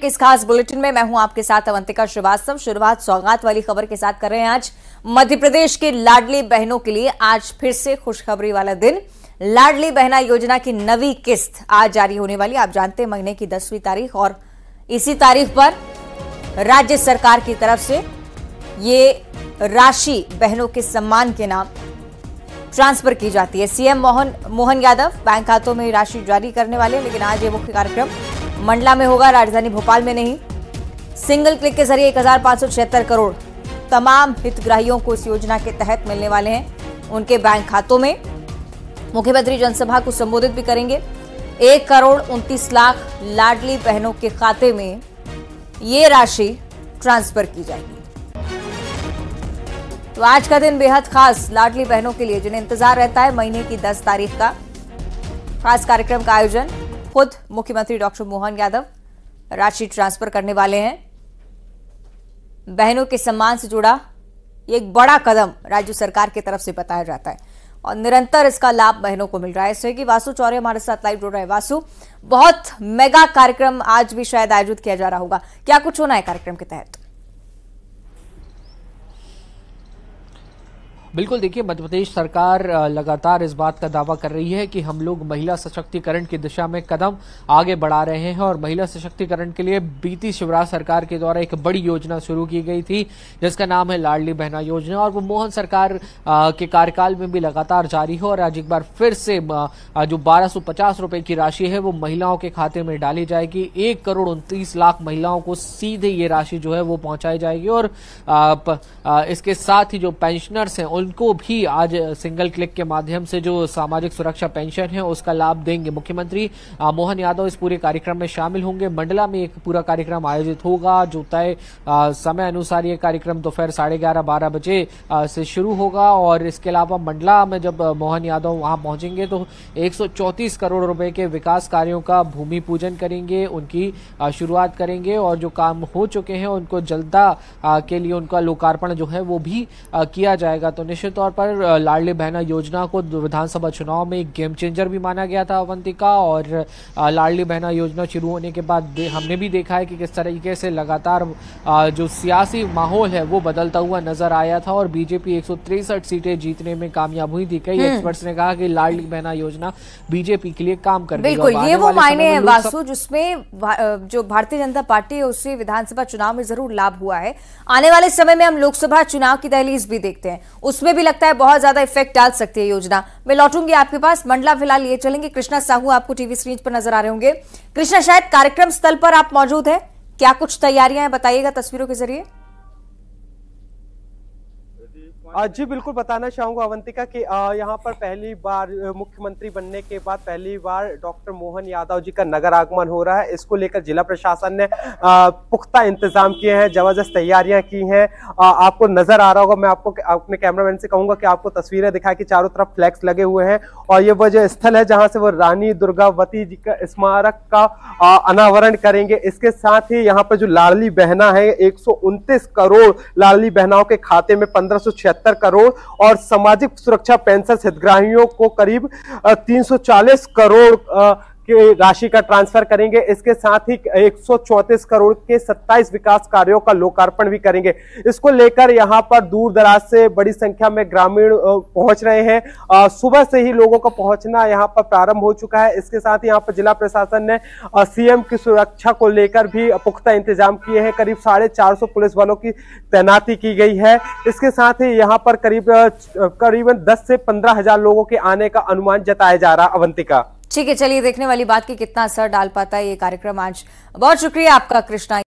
के इस खास बुलेटिन में मैं हूं आपके साथ अवंतिका श्रीवास्तव शुरुआत सौगात वाली खबर के साथ कर रहे हैं आज मध्य प्रदेश के लाडली बहनों के लिए आज फिर से खुशखबरी वाला दिन लाडली बहना योजना की नवी किस्त आज जारी होने वाली आप जानते हैं महीने की दसवीं तारीख और इसी तारीख पर राज्य सरकार की तरफ से ये राशि बहनों के सम्मान के नाम ट्रांसफर की जाती है सीएम मोहन मोहन यादव बैंक खातों में राशि जारी करने वाले लेकिन आज ये मुख्य कार्यक्रम मंडला में होगा राजधानी भोपाल में नहीं सिंगल क्लिक के जरिए एक करोड़ तमाम हितग्राहियों को इस योजना के तहत मिलने वाले हैं उनके बैंक खातों में मुख्यमंत्री जनसभा को संबोधित भी करेंगे एक करोड़ उनतीस लाख लाडली बहनों के खाते में ये राशि ट्रांसफर की जाएगी तो आज का दिन बेहद खास लाडली बहनों के लिए जिन्हें इंतजार रहता है महीने की 10 तारीख का खास कार्यक्रम का आयोजन खुद मुख्यमंत्री डॉक्टर मोहन यादव राशि ट्रांसफर करने वाले हैं बहनों के सम्मान से जुड़ा ये एक बड़ा कदम राज्य सरकार की तरफ से बताया जाता है और निरंतर इसका लाभ बहनों को मिल रहा है सहयोगी वासु चौरे हमारे साथ लाइव जुड़ रहे हैं वासु बहुत मेगा कार्यक्रम आज भी शायद आयोजित किया जा रहा होगा क्या कुछ होना है कार्यक्रम के तहत बिल्कुल देखिए मध्य प्रदेश सरकार लगातार इस बात का दावा कर रही है कि हम लोग महिला सशक्तिकरण की दिशा में कदम आगे बढ़ा रहे हैं और महिला सशक्तिकरण के लिए बीती शिवराज सरकार के द्वारा एक बड़ी योजना शुरू की गई थी जिसका नाम है लाडली बहना योजना और वो मोहन सरकार के कार्यकाल में भी लगातार जारी है और आज एक बार फिर से जो बारह रुपए की राशि है वो महिलाओं के खाते में डाली जाएगी एक करोड़ उनतीस लाख महिलाओं को सीधे ये राशि जो है वो पहुंचाई जाएगी और इसके साथ ही जो पेंशनर्स हैं उनको भी आज सिंगल क्लिक के माध्यम से जो सामाजिक सुरक्षा पेंशन है उसका लाभ देंगे मुख्यमंत्री मोहन यादव इस पूरे कार्यक्रम में शामिल होंगे मंडला में एक पूरा कार्यक्रम आयोजित होगा जो तय समय अनुसार ये कार्यक्रम दोपहर साढ़े ग्यारह बारह बजे से शुरू होगा और इसके अलावा मंडला में जब मोहन यादव वहां पहुंचेंगे तो एक करोड़ रुपए के विकास कार्यों का भूमि पूजन करेंगे उनकी शुरुआत करेंगे और जो काम हो चुके हैं उनको जल्दा के लिए उनका लोकार्पण जो है वो भी किया जाएगा तो निश्चित तौर पर लाडली बहना योजना को विधानसभा चुनाव में एक गेम चेंजर भी माना गया था अवंतिका और लाडली बहना योजना शुरू होने के बाद हमने भी देखा है कि किस तरीके से लगातार जो सियासी माहौल है वो बदलता हुआ नजर आया था और बीजेपी एक सीटें जीतने में कामयाब हुई थी कई हम्म। एक्सपर्ट्स ने कहा कि लाडली बहना योजना बीजेपी के लिए काम कर बिल्कुल ये वो मायने हैं वासु जिसमें जो भारतीय जनता पार्टी है उससे विधानसभा चुनाव में जरूर लाभ हुआ है आने वाले समय में हम लोकसभा चुनाव की दहलीज भी देखते हैं उस उसमें भी लगता है बहुत ज्यादा इफेक्ट डाल सकती है योजना मैं लौटूंगी आपके पास मंडला फिलहाल ये चलेंगे कृष्णा साहू आपको टीवी स्क्रीन पर नजर आ रहे होंगे कृष्णा शायद कार्यक्रम स्थल पर आप मौजूद है क्या कुछ तैयारियां हैं बताइएगा तस्वीरों के जरिए जी बिल्कुल बताना चाहूंगा अवंतिका कि यहाँ पर पहली बार मुख्यमंत्री बनने के बाद पहली बार डॉक्टर मोहन यादव जी का नगर आगमन हो रहा है इसको लेकर जिला प्रशासन ने पुख्ता इंतजाम किए हैं जबरदस्त तैयारियां की हैं आपको नजर आ रहा होगा मैं आपको अपने कैमरामैन से कहूंगा कि आपको तस्वीरें दिखाई कि चारों तरफ फ्लैक्स लगे हुए हैं और ये वो जो स्थल है जहाँ से वो रानी दुर्गावती जी का स्मारक का अनावरण करेंगे इसके साथ ही यहाँ पर जो लाडली बहना है एक करोड़ लाडली बहनाओं के खाते में पंद्रह पंद्रह करोड़ और सामाजिक सुरक्षा पेंशन हितग्राहियों को करीब 340 करोड़ की राशि का ट्रांसफर करेंगे इसके साथ ही 134 करोड़ के 27 विकास कार्यों का लोकार्पण भी करेंगे इसको लेकर यहाँ पर दूर दराज से बड़ी संख्या में ग्रामीण पहुंच रहे हैं सुबह से ही लोगों का पहुंचना यहाँ पर प्रारंभ हो चुका है इसके साथ यहाँ पर जिला प्रशासन ने सीएम की सुरक्षा को लेकर भी पुख्ता इंतजाम किए हैं करीब साढ़े पुलिस बलों की तैनाती की गई है इसके साथ ही यहाँ पर करीब करीबन दस से पंद्रह हजार लोगों के आने का अनुमान जताया जा रहा अवंतिका ठीक है चलिए देखने वाली बात की कितना असर डाल पाता है ये कार्यक्रम आज बहुत शुक्रिया आपका कृष्णा